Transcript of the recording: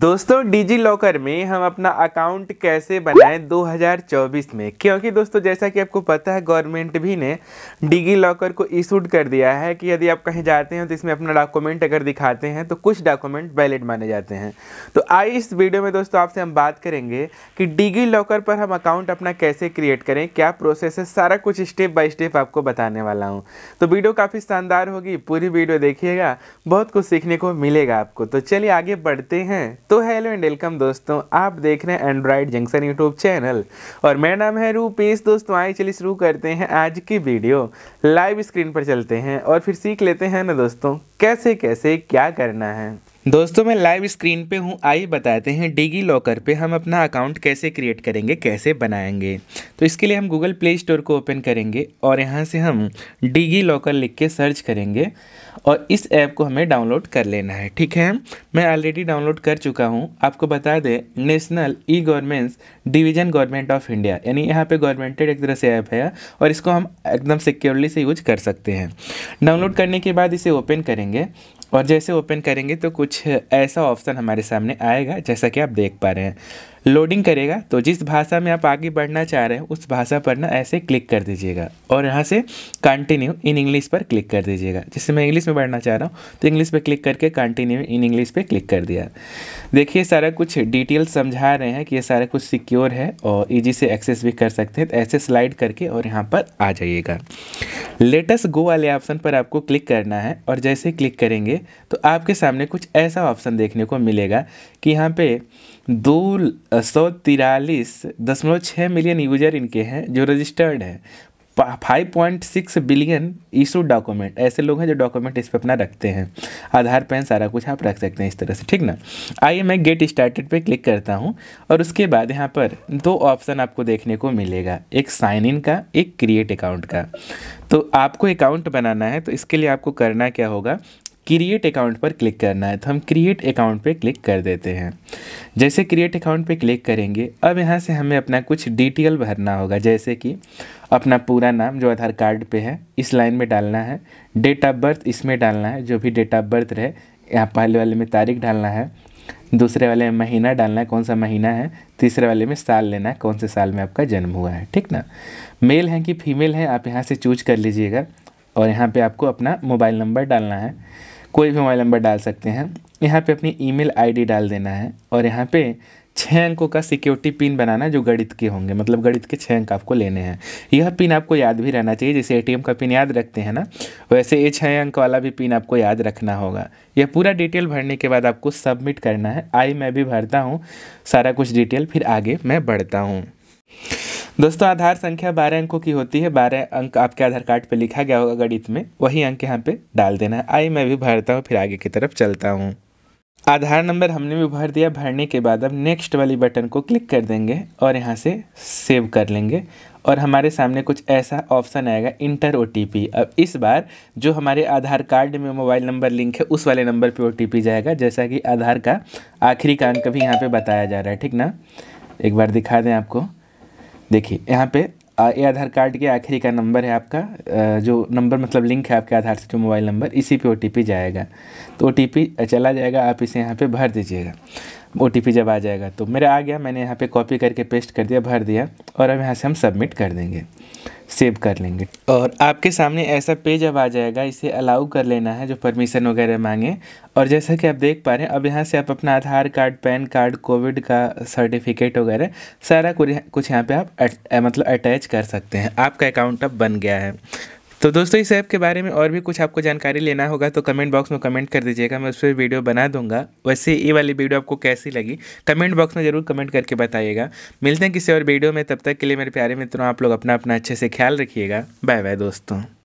दोस्तों digi locker में हम अपना अकाउंट कैसे बनाएं 2024 में क्योंकि दोस्तों जैसा कि आपको पता है गवर्नमेंट भी ने डिजी लॉकर को इशूड कर दिया है कि यदि आप कहीं जाते हैं तो इसमें अपना डॉक्यूमेंट अगर दिखाते हैं तो कुछ डॉक्यूमेंट वैलिड माने जाते हैं तो आइए इस वीडियो में दोस्तों आपसे हम बात करेंगे कि डिजी लॉकर पर हम अकाउंट अपना कैसे क्रिएट करें क्या प्रोसेस है सारा कुछ स्टेप बाई स्टेप आपको बताने वाला हूँ तो वीडियो काफ़ी शानदार होगी पूरी वीडियो देखिएगा बहुत कुछ सीखने को मिलेगा आपको तो चलिए आगे बढ़ते हैं तो हेलो एंड वेलकम दोस्तों आप देख रहे हैं एंड्रॉयड जंक्शन यूट्यूब चैनल और मेरा नाम है रूपेश दोस्तों आइए चलिए शुरू करते हैं आज की वीडियो लाइव स्क्रीन पर चलते हैं और फिर सीख लेते हैं ना दोस्तों कैसे कैसे क्या करना है दोस्तों मैं लाइव स्क्रीन पे हूँ आइए बताते हैं डिगी लॉकर पे हम अपना अकाउंट कैसे क्रिएट करेंगे कैसे बनाएंगे तो इसके लिए हम गूगल प्ले स्टोर को ओपन करेंगे और यहाँ से हम डिगी लॉकर लिख के सर्च करेंगे और इस ऐप को हमें डाउनलोड कर लेना है ठीक है मैं ऑलरेडी डाउनलोड कर चुका हूँ आपको बता दें national e governments division government of India यानी यहाँ पर गवर्नमेंटेड एक तरह से ऐप है और इसको हम एकदम सिक्योरली से यूज कर सकते हैं डाउनलोड करने के बाद इसे ओपन करेंगे और जैसे ओपन करेंगे तो कुछ ऐसा ऑप्शन हमारे सामने आएगा जैसा कि आप देख पा रहे हैं लोडिंग करेगा तो जिस भाषा में आप आगे बढ़ना चाह रहे हैं उस भाषा पर ना ऐसे क्लिक कर दीजिएगा और यहाँ से कंटिन्यू इन इंग्लिश पर क्लिक कर दीजिएगा जैसे मैं इंग्लिश में बढ़ना चाह रहा हूँ तो इंग्लिश पर क्लिक करके कंटिन्यू इन इंग्लिश पर क्लिक कर दिया देखिए सारा कुछ डिटेल समझा रहे हैं कि ये सारा कुछ सिक्योर है और ईजी से एक्सेस भी कर सकते हैं तो ऐसे स्लाइड करके और यहाँ पर आ जाइएगा लेटेस्ट गो वाले ऑप्शन पर आपको क्लिक करना है और जैसे क्लिक करेंगे तो आपके सामने कुछ ऐसा ऑप्शन देखने को मिलेगा कि यहाँ पे दो सौ तिरालीस दशमलव छः मिलियन यूजर इनके हैं जो रजिस्टर्ड हैं five point six billion issue document ऐसे लोग हैं जो डॉक्यूमेंट इस पर अपना रखते हैं आधार पैन सारा कुछ आप रख सकते हैं इस तरह से ठीक ना आइए मैं गेट स्टार्टेड पे क्लिक करता हूँ और उसके बाद यहाँ पर दो ऑप्शन आपको देखने को मिलेगा एक साइन इन का एक क्रिएट अकाउंट का तो आपको अकाउंट बनाना है तो इसके लिए आपको करना क्या होगा क्रिएट अकाउंट पर क्लिक करना है तो हम क्रिएट अकाउंट पर क्लिक कर देते हैं जैसे क्रिएट अकाउंट पर क्लिक करेंगे अब यहाँ से हमें अपना कुछ डिटेल भरना होगा जैसे कि अपना पूरा नाम जो आधार कार्ड पे है इस लाइन में डालना है डेट ऑफ बर्थ इसमें डालना है जो भी डेट ऑफ बर्थ रहे यहाँ पहले वाले में तारीख डालना है दूसरे वाले में महीना डालना है कौन सा महीना है तीसरे वाले में साल लेना है कौन से साल में आपका जन्म हुआ है ठीक ना मेल है कि फीमेल है आप यहाँ से चूज कर लीजिएगा और यहाँ पे आपको अपना मोबाइल नंबर डालना है कोई भी मोबाइल नंबर डाल सकते हैं यहाँ पे अपनी ईमेल आईडी डाल देना है और यहाँ पे छः अंकों का सिक्योरिटी पिन बनाना जो गणित के होंगे मतलब गणित के छः अंक आपको लेने हैं यह पिन आपको याद भी रहना चाहिए जैसे एटीएम का पिन याद रखते हैं ना वैसे ये छः अंक वाला भी पिन आपको याद रखना होगा यह पूरा डिटेल भरने के बाद आपको सबमिट करना है आई मैं भी भरता हूँ सारा कुछ डिटेल फिर आगे मैं बढ़ता हूँ दोस्तों आधार संख्या बारह अंकों की होती है बारह अंक आपके आधार कार्ड पे लिखा गया होगा गणित में वही अंक यहाँ पे डाल देना है आई मैं भी भरता हूँ फिर आगे की तरफ चलता हूँ आधार नंबर हमने भी भर दिया भरने के बाद अब नेक्स्ट वाली बटन को क्लिक कर देंगे और यहाँ से सेव कर लेंगे और हमारे सामने कुछ ऐसा ऑप्शन आएगा इंटर ओ अब इस बार जो हमारे आधार कार्ड में मोबाइल नंबर लिंक है उस वाले नंबर पे ओ जाएगा जैसा कि आधार का आखिरी का अंक भी यहाँ पे बताया जा रहा है ठीक ना एक बार दिखा दें आपको देखिए यहाँ पे ये आधार कार्ड के आखिरी का नंबर है आपका जो नंबर मतलब लिंक है आपके आधार से जो मोबाइल नंबर इसी पे ओ जाएगा तो ओ चला जाएगा आप इसे यहाँ पे भर दीजिएगा ओ जब आ जाएगा तो मेरा आ गया मैंने यहाँ पे कॉपी करके पेस्ट कर दिया भर दिया और अब यहाँ से हम सबमिट कर देंगे सेव कर लेंगे और आपके सामने ऐसा पेज अब आ जाएगा इसे अलाउ कर लेना है जो परमिशन वगैरह मांगे और जैसा कि आप देख पा रहे हैं अब यहाँ से आप अपना Aadhaar card PAN card Covid का सर्टिफिकेट वगैरह सारा कुछ यहाँ पे आप अट, मतलब अटैच कर सकते हैं आपका अकाउंट अब बन गया है तो दोस्तों इस ऐप के बारे में और भी कुछ आपको जानकारी लेना होगा तो कमेंट बॉक्स में कमेंट कर दीजिएगा मैं उस पर वीडियो बना दूंगा वैसे ये वाली वीडियो आपको कैसी लगी कमेंट बॉक्स में ज़रूर कमेंट करके बताइएगा मिलते हैं किसी और वीडियो में तब तक के लिए मेरे प्यारे मित्रों आप लोग अपना अपना अच्छे से ख्याल रखिएगा बाय बाय दोस्तों